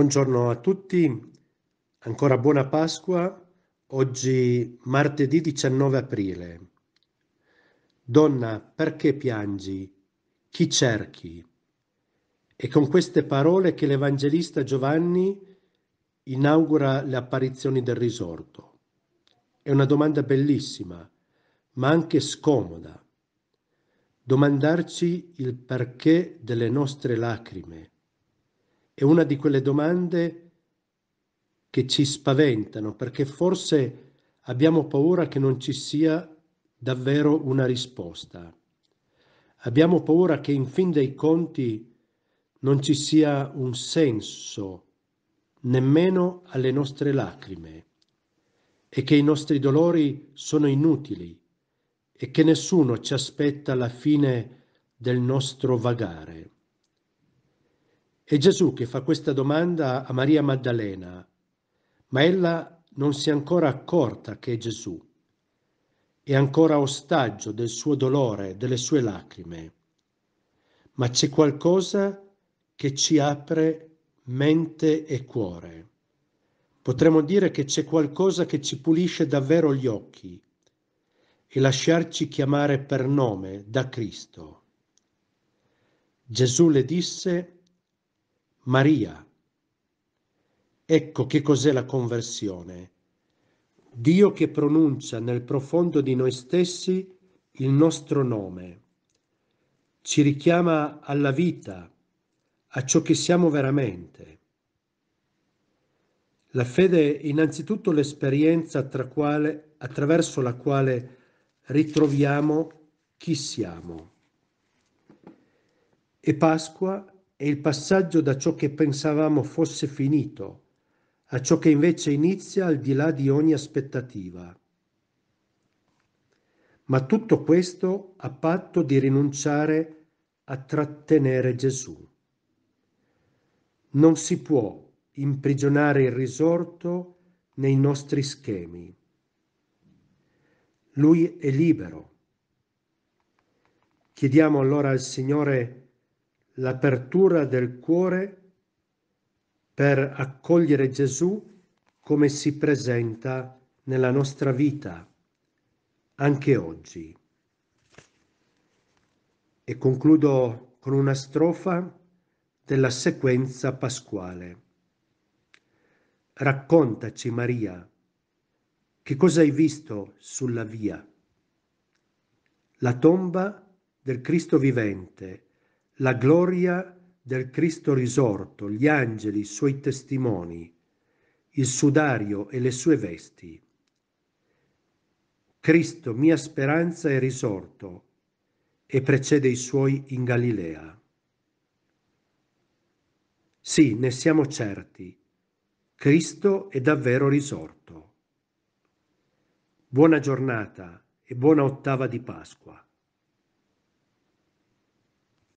Buongiorno a tutti, ancora buona Pasqua, oggi martedì 19 aprile. Donna, perché piangi? Chi cerchi? E con queste parole che l'Evangelista Giovanni inaugura le apparizioni del risorto. È una domanda bellissima, ma anche scomoda. Domandarci il perché delle nostre lacrime è una di quelle domande che ci spaventano perché forse abbiamo paura che non ci sia davvero una risposta. Abbiamo paura che in fin dei conti non ci sia un senso nemmeno alle nostre lacrime e che i nostri dolori sono inutili e che nessuno ci aspetta la fine del nostro vagare. È Gesù che fa questa domanda a Maria Maddalena, ma ella non si è ancora accorta che è Gesù. È ancora ostaggio del suo dolore, delle sue lacrime. Ma c'è qualcosa che ci apre mente e cuore. Potremmo dire che c'è qualcosa che ci pulisce davvero gli occhi e lasciarci chiamare per nome da Cristo. Gesù le disse, Maria. Ecco che cos'è la conversione. Dio che pronuncia nel profondo di noi stessi il nostro nome, ci richiama alla vita, a ciò che siamo veramente. La fede è innanzitutto l'esperienza tra quale, attraverso la quale ritroviamo chi siamo. E Pasqua è è il passaggio da ciò che pensavamo fosse finito a ciò che invece inizia al di là di ogni aspettativa. Ma tutto questo a patto di rinunciare a trattenere Gesù. Non si può imprigionare il risorto nei nostri schemi. Lui è libero. Chiediamo allora al Signore l'apertura del cuore per accogliere Gesù come si presenta nella nostra vita, anche oggi. E concludo con una strofa della sequenza pasquale. Raccontaci Maria, che cosa hai visto sulla via? La tomba del Cristo vivente la gloria del Cristo risorto, gli angeli, i suoi testimoni, il sudario e le sue vesti. Cristo, mia speranza, è risorto e precede i suoi in Galilea. Sì, ne siamo certi, Cristo è davvero risorto. Buona giornata e buona ottava di Pasqua.